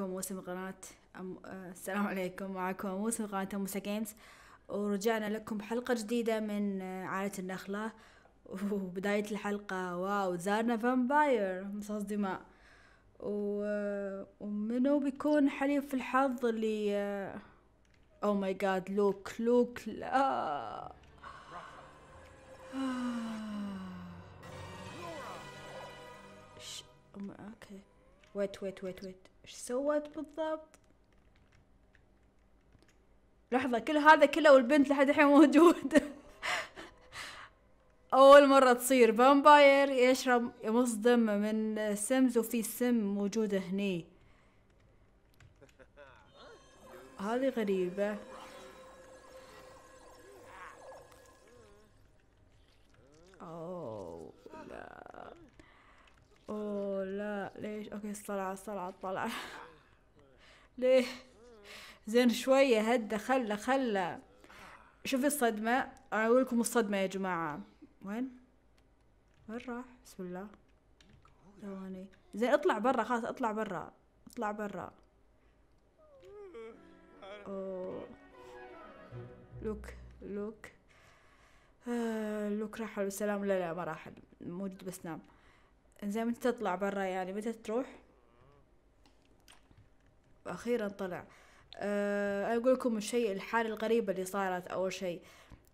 معكم موسم قناة أم... آه، السلام عليكم معكم موسم قناة موسى جيمز ورجعنا لكم حلقة جديدة من آه، عائلة النخلة وبداية الحلقة واو زارنا فامباير مصاص دماء و... آه، ومنو بيكون حليف الحظ اللي او ماي جاد لوك لوك لا اوكي ويت ويت ويت ويت ايش سوت بالضبط لحظة كل هذا كله والبنت لحد الحين موجود أول مرة تصير فامباير يشرب يمص دم من سمز وفي سم موجودة هني هذه غريبة اوكي الصلاة الصلاة طلع ليه زين شوية هدى خلى خلى شوف الصدمة اقول لكم الصدمة يا جماعة وين وين راح بسم الله ثواني زين اطلع برا خلاص اطلع برا اطلع برا أوه. لوك لوك آه لوك راح السلام لا لا ما راح موجود بس نام انزين متى تطلع برا يعني متى تروح واخيرا طلع أه اقول لكم الشيء الحالة الغريبة اللي صارت اول شيء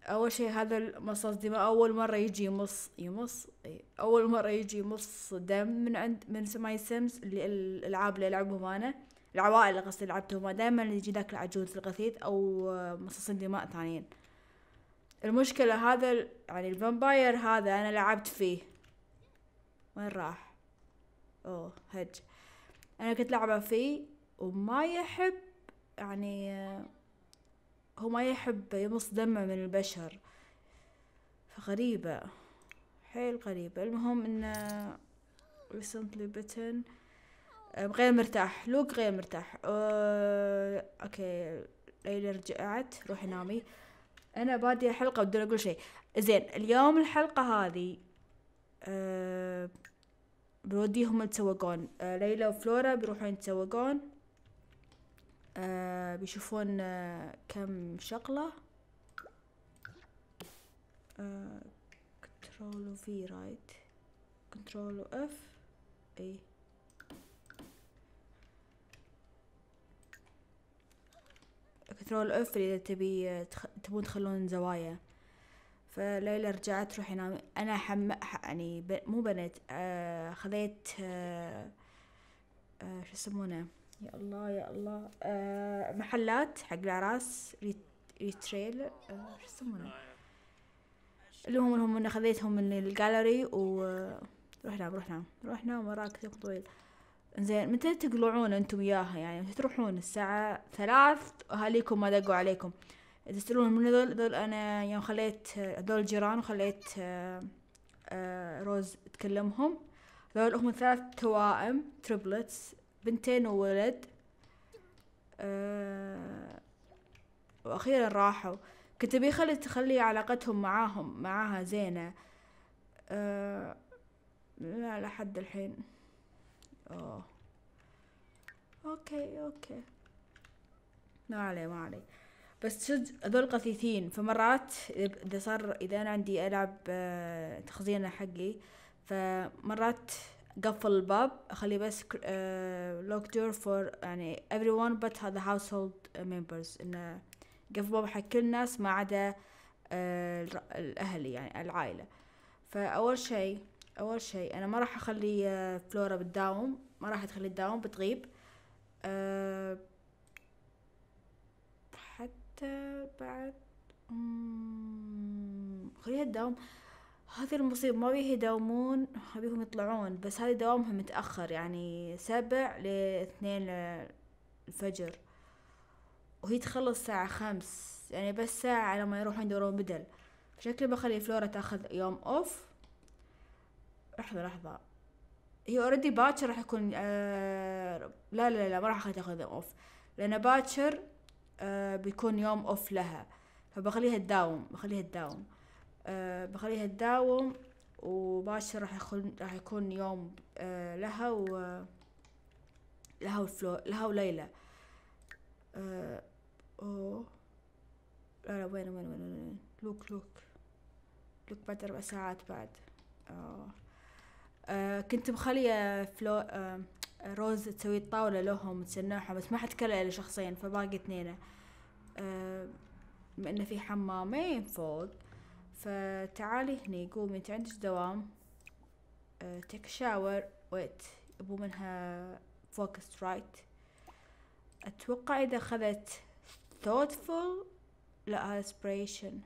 اول شيء هذا المصاص دماء اول مرة يجي يمص يمص إيه. اول مرة يجي يمص دم من عند من سماي سيمز اللي الالعاب اللي العبهم انا العوائل قصدي لعبتهم دائما يجي ذاك العجوز الغثيث او مصاصين دماء ثانيين المشكلة هذا يعني الفامباير هذا انا لعبت فيه وين راح اوه هج انا كنت لعبه فيه وما يحب يعني هو ما يحب يمص دمه من البشر فغريبة حيل غريبة المهم انه ريسنتلي بتن غير مرتاح لوك غير مرتاح أه، اوكي ليلى رجعت روحي نامي انا بادية حلقة بدون اقول شيء زين اليوم الحلقة هذه أه... بوديهم يتسوقون آه ليلى وفلورا بيروحون يتسوقون آه بيشوفون آه كم شغلة آه كنترول في رايت كنترول اف اي كنترول اف اذا تبي آه، تبون تخلون زوايا فليلى رجعت روحي نامي انا حم يعني ب... مو بنت آه خذيت آه آه شو يسمونه يا الله يا الله آه محلات حق الاعراس ريتريل آه شو يسمونه اللي هم هم انا خذيتهم من الجاليري و آه، روح نام روح نام روح نام وراك طويل زين متى تقلعون انتم وياها يعني تروحون الساعة ثلاث اهاليكم ما دقوا عليكم تسألون من هذول هذول أنا يوم يعني خليت هذول جيران وخليت آه، آه، روز تكلمهم هذول هم ثلاث توائم تربلتس بنتين وولد آه، وأخيرا راحوا كنت أبي أخلي تخلي علاقتهم معاهم معاها زينة لا لحد الحين أوه. اوكي اوكي ما عليه ما عليه بس صدق هذول قثيثين فمرات اذا صار اذا انا عندي العب آه، تخزينه حقي فمرات قفل الباب اخليه بس لوك دور فور يعني every one but هذا household members انه قفل باب حق كل الناس ما عدا آه، الاهل يعني العائله فاول شيء اول شيء انا ما راح اخلي آه، فلورا بتداوم ما راح تخلي تداوم بتغيب أه حتى بعد خليها تداوم هذه المصيبة ما بيه يداومون أبيهم يطلعون بس هذه دوامهم متأخر يعني سبع لاثنين الفجر وهي تخلص ساعة خمس يعني بس ساعة على ما يروحون يدورون بدل شكلي بخلي فلورا تاخذ يوم اوف لحظة لحظة هي اوريدي باكر راح يكون آه لا لا لا ما راح تاخذ يوم اوف لان باكر آه، بيكون يوم اوف لها فبخليها تداوم بخليها تداوم آه بخليها تداوم وباشر راح يكون راح يكون يوم آه لها و لها وفلو لها وليلى آه أوه. لا لا وين وين وين وين لوك لوك لوك بعد أربع ساعات بعد أوه. آه كنت مخلية فلو آه روز تسوي الطاولة لهم وتسنعهم بس ما حد إلا شخصين فباقي اثنين أه بما إنه في حمامين فوق فتعالي هني قومي انت عندك دوام أه تيك شاور ويت يبو منها فوكس رايت اتوقع اذا اخذت thoughtful لا اسبريشن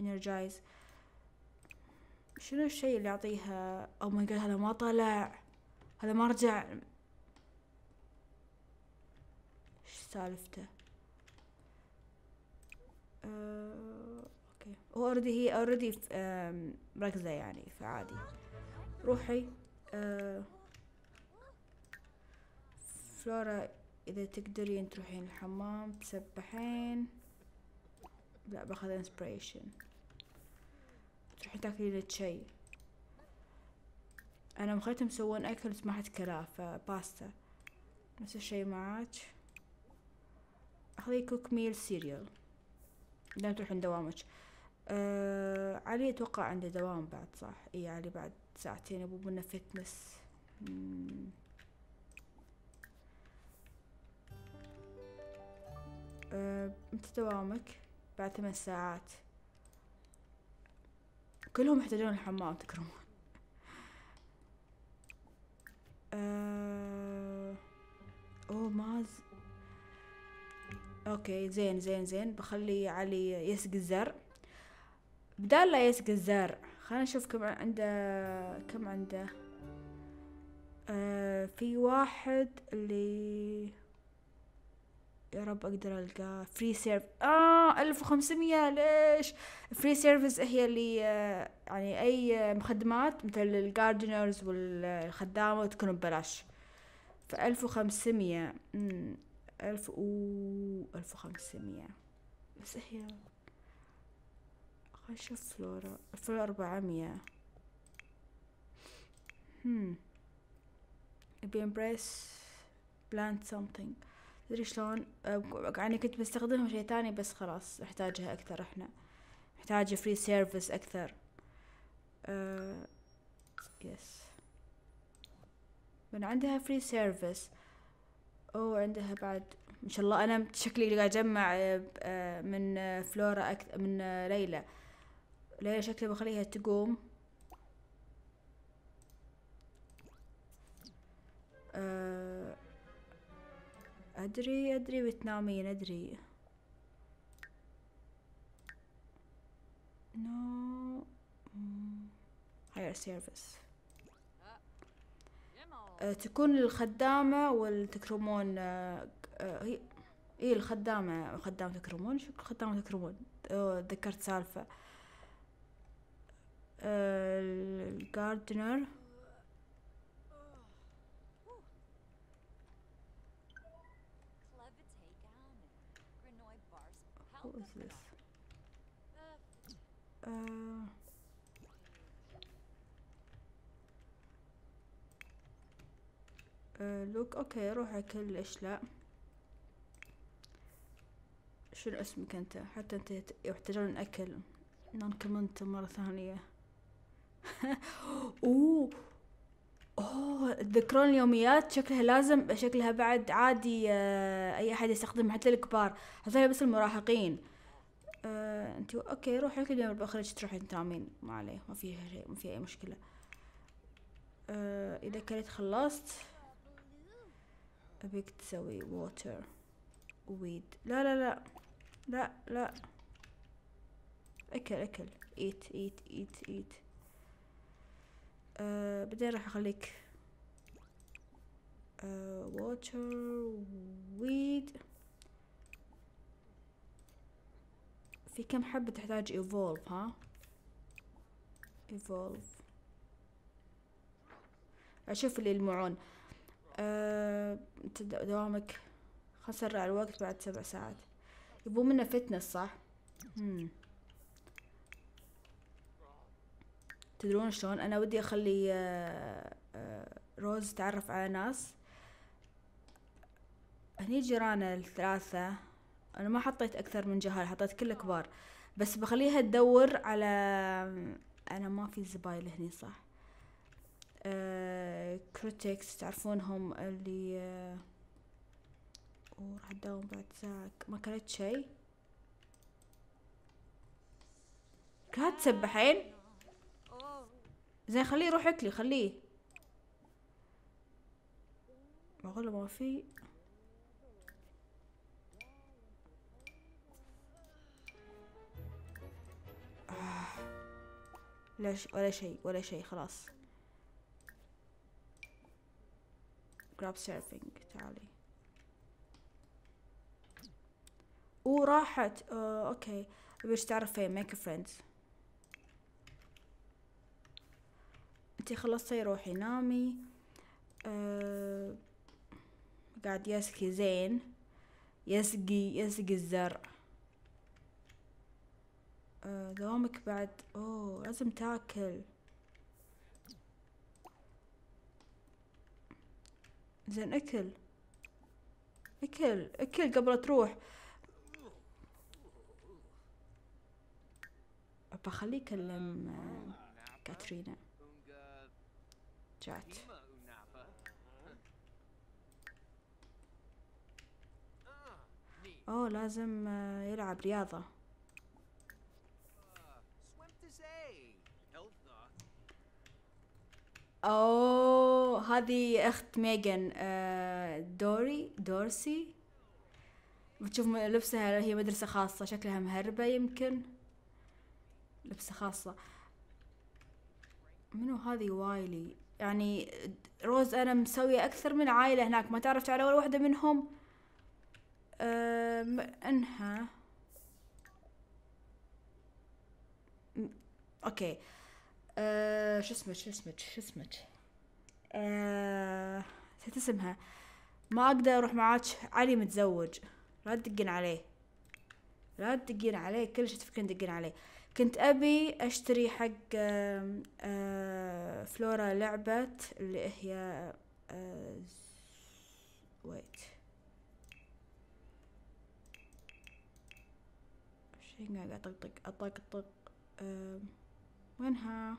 انرجايز energize شنو الشيء اللي يعطيها او ماي جاد هذا ما طلع هذا ما رجع ايش سالفته آه، اوكي هو اوريدي هي اوريدي مركزة يعني فعادي روحي آه، فلورا اذا تقدرين تروحين الحمام تسبحين لا باخذ انسبريشن تروحين تاكلين شي أنا مخيتهم يسوون أكل بس ما حد كلاه فباستا نفس الشي معاك خذي كوك ميل سيريال لين تروحين دوامك أه علي أتوقع عنده دوام بعد صح إي علي بعد ساعتين أبو منه فتنس مم. أه، متى دوامك بعد ثمان ساعات كلهم يحتاجون الحمام تكرمون آه... اوه ماز اوكي زين زين زين بخلي علي يسق الزرع بدال لا يسق الزرع خلينا نشوف كم عنده كم عنده آه في واحد اللي يا رب اقدر القاه فري سيرف اه 1500 ليش فري سيرفيس هي اللي آه يعني أي مخدمات مثل الجاردنرز والخدامة تكون ببلاش فألف وخمسمية ألف و ألف وخمسمية بس هي خلنا فلورا فلورا أربعمية أبي امبريس بلانت سمثينج تدري شلون يعني كنت بستخدمها شي تاني بس خلاص نحتاجها أكثر احنا نحتاج فري سيرفيس أكثر يس آه، من عندها فري سيرفيس او عندها بعد ان شاء الله انا شكلي قاعد اجمع آه، من فلورا اكثر من ليلى ليلى شكلي بخليها تقوم آه، ادري ادري بتنامين ادري نو no. repair service آه، تكون الخدامة والتكرمون آه، آه، هي هي الخدامة خدامة تكرمون شو الخدامة تكرمون ذكرت سالفة الجاردنر Who is this? Uh... آه، لوك اوكي روح اكل ليش الاشلاء شنو اسمك انت حتى انت يحتاجون اكل كمنت مرة ثانية اوه اوه تذكرون اليوميات شكلها لازم شكلها بعد عادي آه، اي احد يستخدم حتى الكبار هذول بس المراهقين آه، انت اوكي روحي كل يوم بخرج تروحي تنامين ما عليه ما فيها شيء ما فيها اي مشكله آه، اذا كانت خلصت أبيك تسوي water ويد لا لا لا لا لا أكل أكل إيت إيت إيت إيت أه بعدين راح أخليك أه water ويد في كم حبة تحتاج evolve ها evolve أشوف اللي المعون آه، تبدأ دوامك خسر على الوقت بعد سبع ساعات يبون منا فتنس صح؟ مم. تدرون شلون انا ودي اخلي آه، آه، روز تعرف على ناس هني جيرانه الثلاثة انا ما حطيت اكثر من جهال حطيت كل كبار بس بخليها تدور على انا ما في زبايل هني صح كريتكس آه، تعرفونهم اللي آه، وراح داوم بعد ساعة ما كانت شيء كهات تسبحين زين خليه يروح اكلي خليه معقولة ما في آه. ولا شيء ولا شيء خلاص جراب سيرفينج تعالي وراحت أوه اوكي بيش تعرف فين ميك فريندز انتي خلصتي روحي نامي أه قاعد يسقي زين يسقي يسقي الزرع أه دوامك بعد اوه لازم تاكل زين اكل اكل اكل قبل تروح بخليه يكلم آه، كاترينا جات اوه لازم آه، يلعب رياضة اوه هذه اخت ميغان آه، دوري دورسي بتشوف لبسها هي مدرسة خاصة شكلها مهربة يمكن لبسة خاصة منو هذه وايلي يعني روز انا مسوية اكثر من عائلة هناك ما تعرفت على ولا واحدة منهم آه، انها اوكي آه، شو اسمك شو اسمك شو اسمك آه، نسيت آه اسمها ما اقدر اروح معاك علي متزوج لا تدقين عليه لا تدقين عليه كل شيء تفكرين تدقين عليه كنت ابي اشتري حق آه آه فلورا لعبة اللي هي آه ويت شي قاعد اطقطق اطقطق آه وينها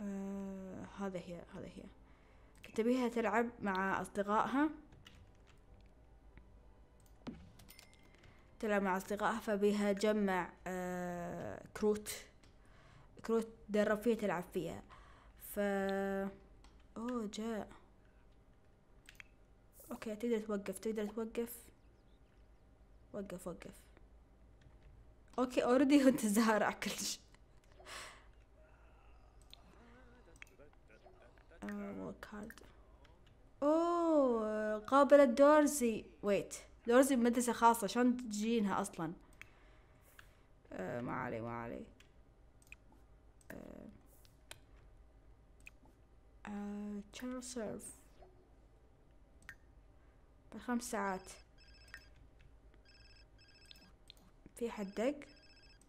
آه، هذا هي هذا هي تبيها تلعب مع أصدقائها تلعب مع أصدقائها فبيها تجمع آه كروت كروت درب فيها تلعب فيها ف أوه جاء أوكي تقدر توقف تقدر توقف وقف وقف أوكي أوريدي هو تزهرع كل شيء work hard آه. اوه قابلة دورزي ويت دورزي بمدرسة خاصة شلون تجينها اصلا آه، ما علي ما علي آه، channel serve بخمس ساعات في حد دق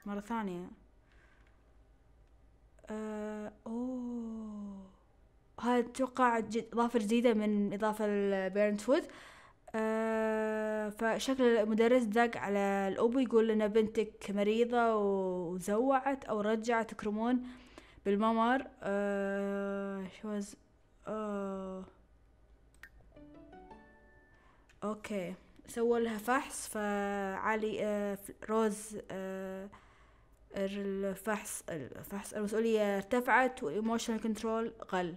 مرة ثانية أه... أوه هاي اتوقع اضافه جديده من اضافه فود أه فشكل المدرس دق على الأبو يقول لنا بنتك مريضة وزوعت أو رجعت كرمون بالممر أه شوز أه أوكي سووا لها فحص فعلي أه روز أه الفحص الفحص المسؤولية ارتفعت والإيموشنال كنترول غل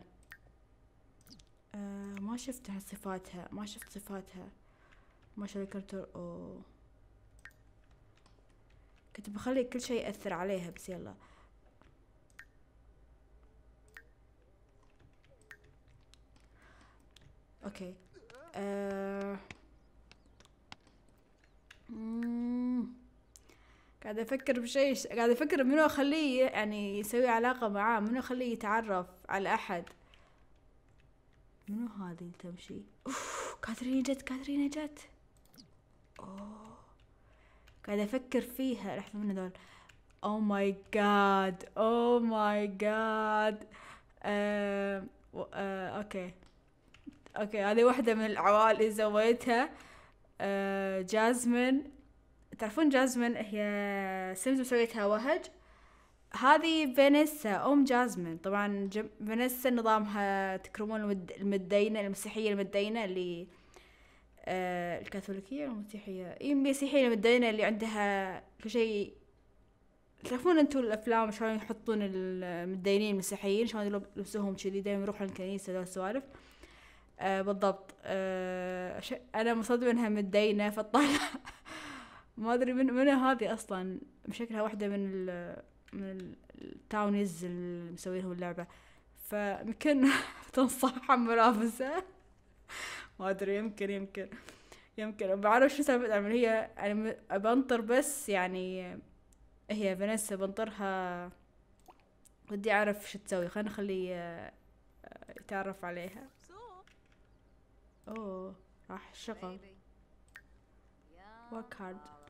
آه، ما شفتها صفاتها ما شفت صفاتها ما شاء الله اوه كنت بخلي كل شيء يأثر عليها بس يلا اوكي آه، قاعد افكر بشيء قاعد افكر منو اخليه يعني يسوي علاقه معاه منو اخليه يتعرف على احد منو هذه اللي تمشي اوف كاترينا جت كاترينا جت اوه قاعد افكر فيها راح من هذول او ماي جاد او ماي جاد اوكي اوكي هذه واحدة من العوائل اللي سويتها آه، جازمن تعرفون جازمن هي سيمز سويتها وهج هذه فينيسا ام جازمين طبعا فينيسا نظامها تكرمون المدينه المسيحيه المدينه اللي آه الكاثوليكيه المسيحيه اي المسيحيه المدينه اللي عندها كل شيء تعرفون انتم الافلام شلون يحطون المدينين المسيحيين شلون يلبسوهم كذي دايما يروحون الكنيسه ذا السوالف آه بالضبط آه ش... انا مصدمه انها مدينه فطالع ما ادري من من هذه اصلا شكلها واحده من ال... من التاونيز اللي لهم اللعبة فيمكن تنصح منافسة ما أدري يمكن يمكن يمكن بعرف شو سالفة العمل هي يعني أنا بنطر بس يعني هي فانيسا بنطرها ودي أعرف شو تسوي خلينا نخلي آه، يتعرف عليها أوه راح الشغل work hard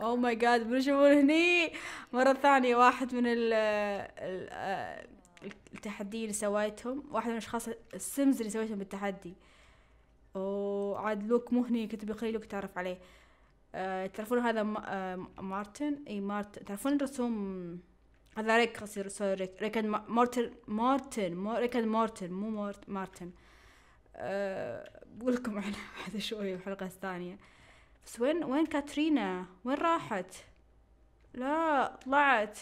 او ماي جاد بنشوفون هني مره ثانيه واحد من ال التحدي اللي سويتهم واحد من الاشخاص السمز اللي سويتهم بالتحدي وعاد لوك مو هني كنت بخلي لوك تعرف عليه أه تعرفون هذا أه، مارتن اي مارتن تعرفون رسوم هذا ريك قصير سوري ريك ريك مارتن مارتن ريك مارتن مو مارتن أه بقول لكم عنه بعد شوي الحلقه الثانيه بس وين وين كاترينا وين راحت لا طلعت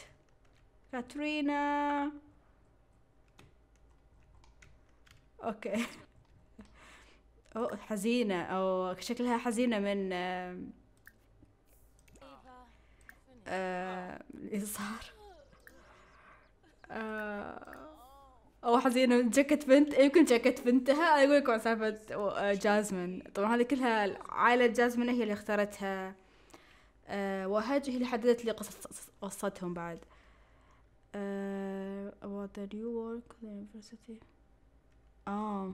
كاترينا اوكي او حزينة او شكلها حزينة من آه اللي صار آه او حزينه جاكيت بنت يمكن جاكيت بنتها اقول لكم سالفه آه، جازمن طبعا هذه كلها عائله جازمن هي اللي اختارتها آه، وهاج هي اللي حددت لي قصتهم بعد آه، about the new work the university اه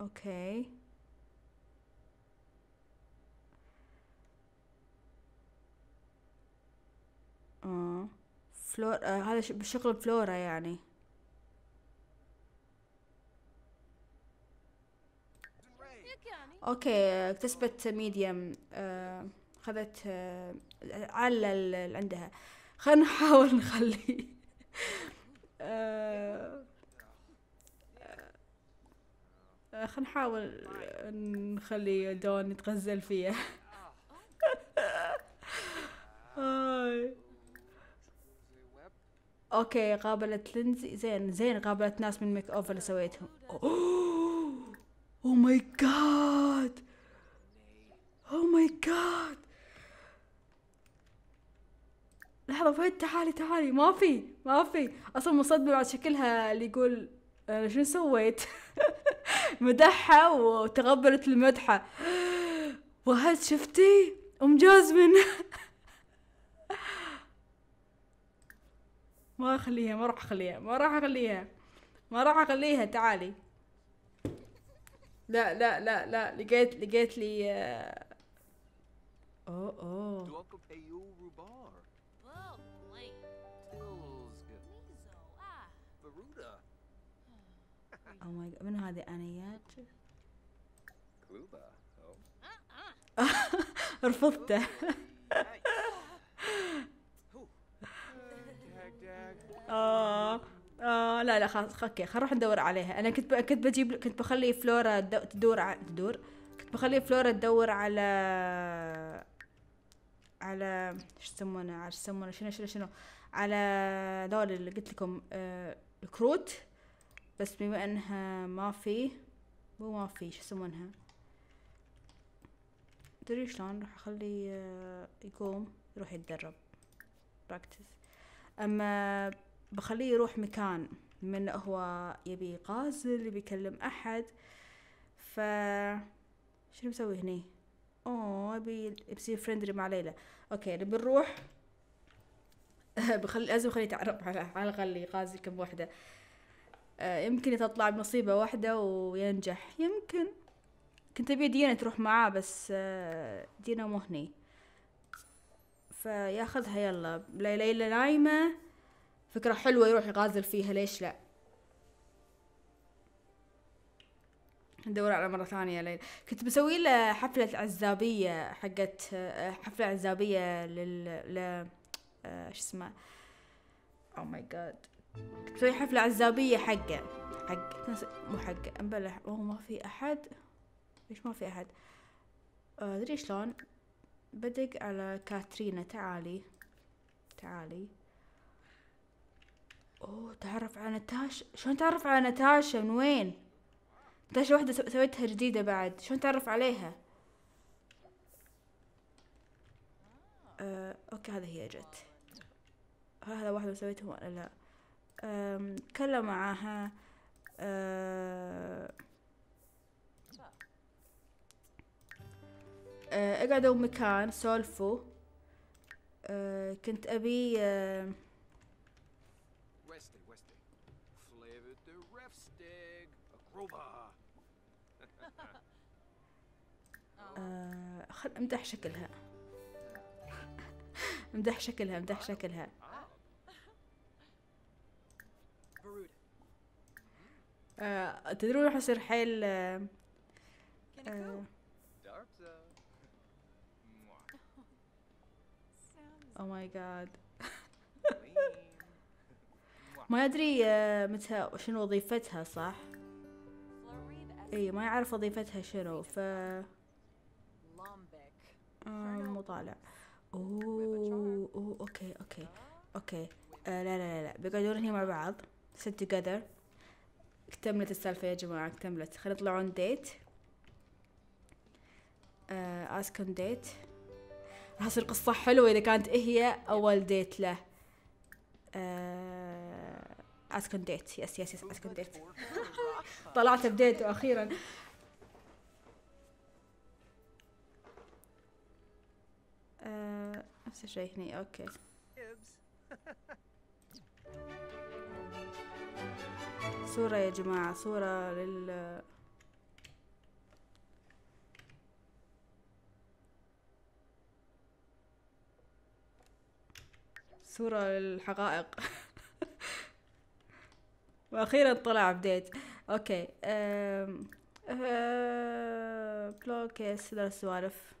اوكي اه فلور آه هذا بشغل فلورا يعني اوكي اكتسبت ميديم آه آه على اللي عندها خلينا نحاول نخلي آه، آه، خلينا نحاول نخلي دون نتغزل فيها آه. اوكي قابلت لينزي زين زين قابلت ناس من ميك اوفر اللي سويتهم اوه ماي جاد اوه ماي جاد لحظة فهد تعالي تعالي ما في ما في اصلا مصدمة بعد شكلها اللي يقول انا آه، شنو سويت مدحها وتقبلت المدحة وهل شفتي ام جازمن ما اخليها ما راح اخليها ما راح اخليها ما راح اخليها تعالي لا لا لا لا لقيت لقيت لي آه، اوه اوه او ماي جاد منو هذه انيات؟ oh. uh-uh. رفضته لا لا خلاص اوكي خل نروح ندور عليها انا كنت كنت بجيب كنت بخلي فلورا تدور على تدور كنت بخلي فلورا تدور على على شو يسمونه على شو يسمونه شنو شنو شنو على دول اللي قلت لكم آه الكروت بس بما انها ما في مو ما في شو يسمونها تدري شلون راح اخلي آه يقوم يروح يتدرب براكتس اما بخليه يروح مكان من هو يبي يقازل يبي يكلم احد ف شنو مسوي هني اوه ابي ابسي فريندلي مع ليلى اوكي نبي نروح بخلي لازم خليه يتعرف على على الاقل يغازل كم وحده آه، يمكن تطلع بمصيبه واحده وينجح يمكن كنت ابي دينا تروح معاه بس آه، دينا مو هني فياخذها يلا ليلى نايمه فكرة حلوة يروح يغازل فيها ليش لا ندور على مرة ثانية ليلى كنت بسوي له حفلة عزابية حقت حفلة عزابية لل ل آه، شو اسمه او ماي جاد كنت بسوي حفلة عزابية حقه حق مو حقه امبلا هو ما في احد ليش ما في احد آه، ادري شلون بدق على كاترينا تعالي تعالي اوه تعرف على نتاشا شلون تعرف على نتاشا من وين نتاشا واحدة سويتها جديدة بعد شلون تعرف عليها آه، اوكي هذا هي جت هذا واحدة سويته ولا لا تكلم معاها آه، آه، اقعدوا مكان سولفوا آه، كنت ابي آه آه، خل امدح شكلها امدح شكلها امدح شكلها آه تدرون راح يصير حيل او ماي جاد ما ادري آه، متى شنو وظيفتها صح اي ما يعرف وظيفتها شنو ف مو آه، طالع اوه اوه اوكي اوكي اوكي آه لا لا لا بيقعدون هنا مع بعض sit together اكتملت السالفة يا جماعة اكتملت خلينا نطلع ديت date آه ask on date راح تصير قصة حلوة إذا كانت إيه هي أول ديت له آه ask on date يس يس يس ask on date طلعت بديته اخيرا آه، نفس الشيء هني اوكي صورة يا جماعة صورة لل صورة للحقائق وأخيرا طلع بديت اوكي أم... أه... بلوكيس السوالف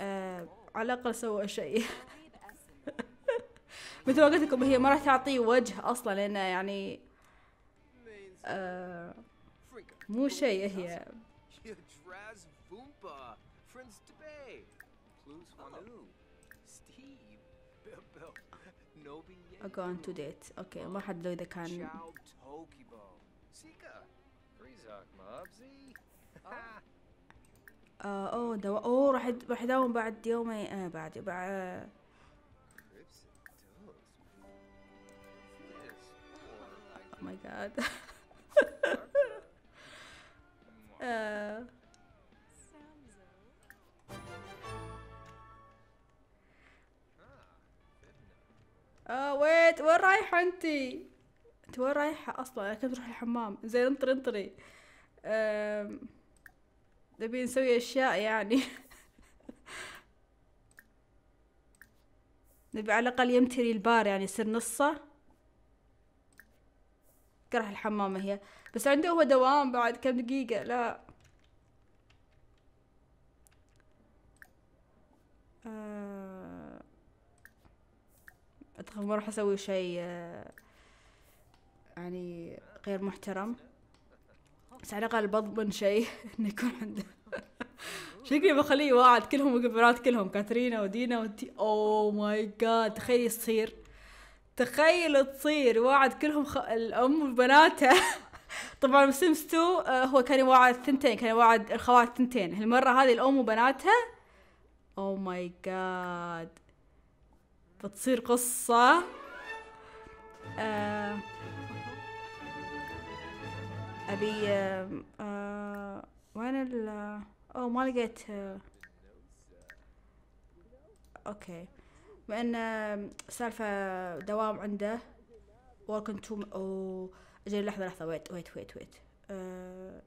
أه... على الاقل سووا شيء مثل ما قلت لكم هي ما راح تعطيه وجه اصلا لانه يعني أه... مو شيء هي I've gone to that. Okay, I'm gonna do the can. Oh, the oh, oh, راح راح داوم بعد يومي آه بعد بعد. Oh my god. uh. آه، ويت وين رايحة انتي انت وين رايحة اصلا انا كنت أروح الحمام زين انطري انطري نبي نسوي اشياء يعني نبي على الاقل يمتري البار يعني يصير نصه كره الحمامة هي بس عنده هو دوام بعد كم دقيقة لا ما راح اسوي شيء آه، يعني غير محترم بس على الاقل بضمن شيء انه يكون عنده شكلي بخليه واعد كلهم وقبرات كلهم كاترينا ودينا وتي اوه ماي جاد تخيل تصير تخيل تصير واعد كلهم خ... الام وبناتها طبعا بسيمس 2 آه، هو كان يواعد ثنتين كان يواعد الخوات ثنتين هالمره هذه الام وبناتها اوه oh ماي جاد فتصير قصة آه أبي آه آه وين ال أو ما لقيت آه أوكي بما إن سالفة دوام عنده working to أوه أجل لحظة لحظة wait wait wait wait آه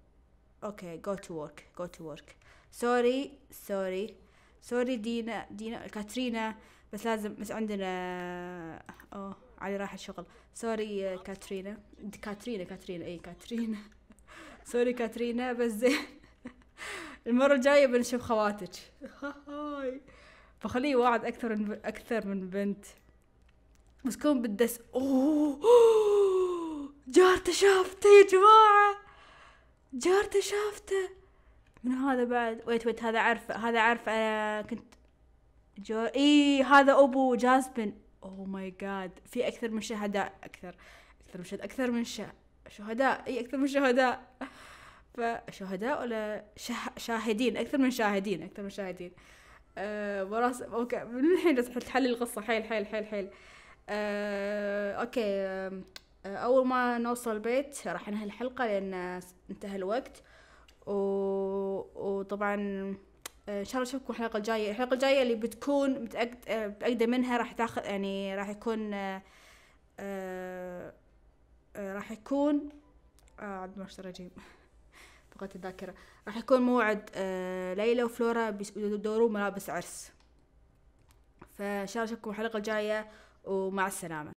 اوكي جو تو ورك جو تو ورك سوري سوري سوري دينا دينا كاترينا بس لازم بس عندنا اوه علي راح الشغل سوري كاترينا كاترينا كاترينا اي كاترينا سوري كاترينا بس زين المرة الجاية بنشوف خواتك هاي فخليه وعد أكثر من أكثر من بنت بس بالدس أوه, أوه. جارته شافته يا جماعة جارته شافته من هذا بعد ويت ويت هذا عارفه هذا عارفه آه، أنا كنت جو اي هذا ابو جاسبن اوه ماي جاد في اكثر من شهداء اكثر اكثر من شهداء اكثر من شهداء اي اكثر من شهداء فشهداء ولا شه... شاهدين اكثر من شاهدين اكثر من شاهدين أه براس اوكي من الحين تحل القصه حيل حيل حيل حيل أه اوكي آه، اول ما نوصل البيت راح انهي الحلقه لان انتهى الوقت و... وطبعا آه، ان شاء الله اشوفكم الحلقه الجايه الحلقه الجايه اللي بتكون آه، متاكده منها راح تاخذ يعني راح يكون آه، راح يكون عبد المحسن الرجيم فقدت الذاكره راح يكون موعد ليلى وفلورا بيدوروا ملابس عرس فان شاء الله اشوفكم الحلقه الجايه ومع السلامه